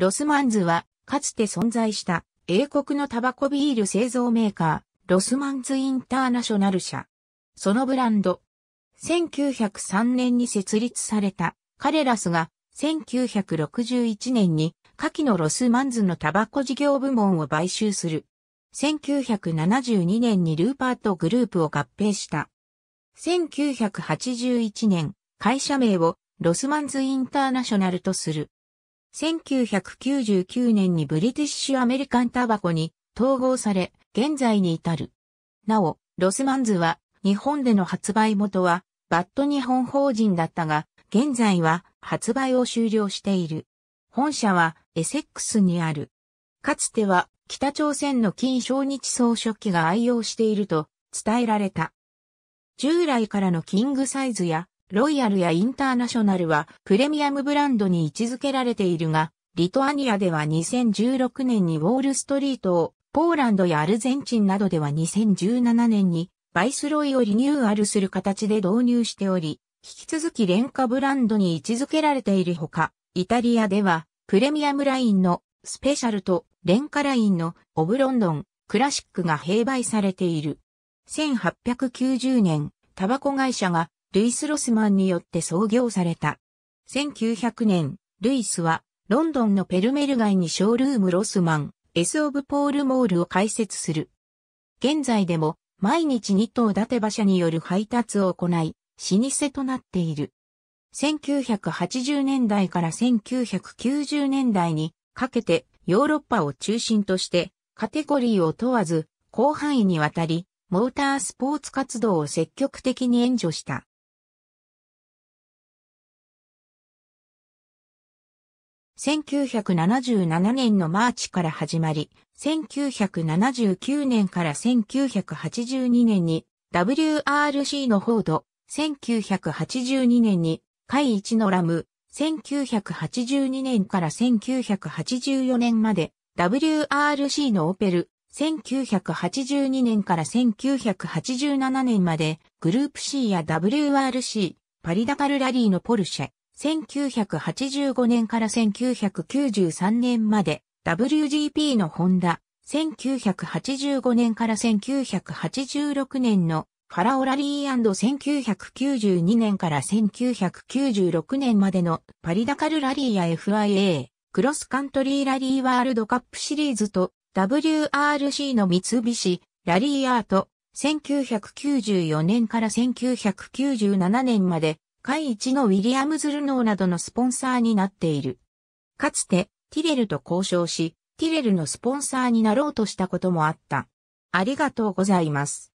ロスマンズは、かつて存在した英国のタバコビール製造メーカー、ロスマンズインターナショナル社。そのブランド。1903年に設立されたカレラスが1961年に下記のロスマンズのタバコ事業部門を買収する。1972年にルーパートグループを合併した。1981年、会社名をロスマンズインターナショナルとする。1999年にブリティッシュアメリカンタバコに統合され、現在に至る。なお、ロスマンズは、日本での発売元は、バット日本法人だったが、現在は発売を終了している。本社はエセックスにある。かつては北朝鮮の金正日総書記が愛用していると伝えられた。従来からのキングサイズやロイヤルやインターナショナルはプレミアムブランドに位置づけられているが、リトアニアでは2016年にウォールストリートを、ポーランドやアルゼンチンなどでは2017年にバイスロイをリニューアルする形で導入しており、引き続き廉価ブランドに位置づけられているほか、イタリアではプレミアムラインのスペシャルと廉価ラインのオブロンドン、クラシックが併売されている。1890年、タバコ会社がルイス・ロスマンによって創業された。1900年、ルイスは、ロンドンのペルメル街にショールーム・ロスマン、エス・オブ・ポール・モールを開設する。現在でも、毎日2頭立て馬車による配達を行い、老舗となっている。1980年代から1990年代にかけてヨーロッパを中心としてカテゴリーを問わず広範囲にわたりモータースポーツ活動を積極的に援助した。1977年のマーチから始まり、1979年から1982年に WRC のフォード、1982年に海一のラム、1982年から1984年まで WRC のオペル、1982年から1987年までグループ C や WRC、パリダカルラリーのポルシェ、1985年から1993年まで WGP のホンダ、1985年から1986年のファラオラリー &1992 年から1996年までのパリダカルラリーや FIA、クロスカントリーラリーワールドカップシリーズと WRC の三菱、ラリーアート、1994年から1997年まで界一のウィリアムズルノーなどのスポンサーになっている。かつて、ティレルと交渉し、ティレルのスポンサーになろうとしたこともあった。ありがとうございます。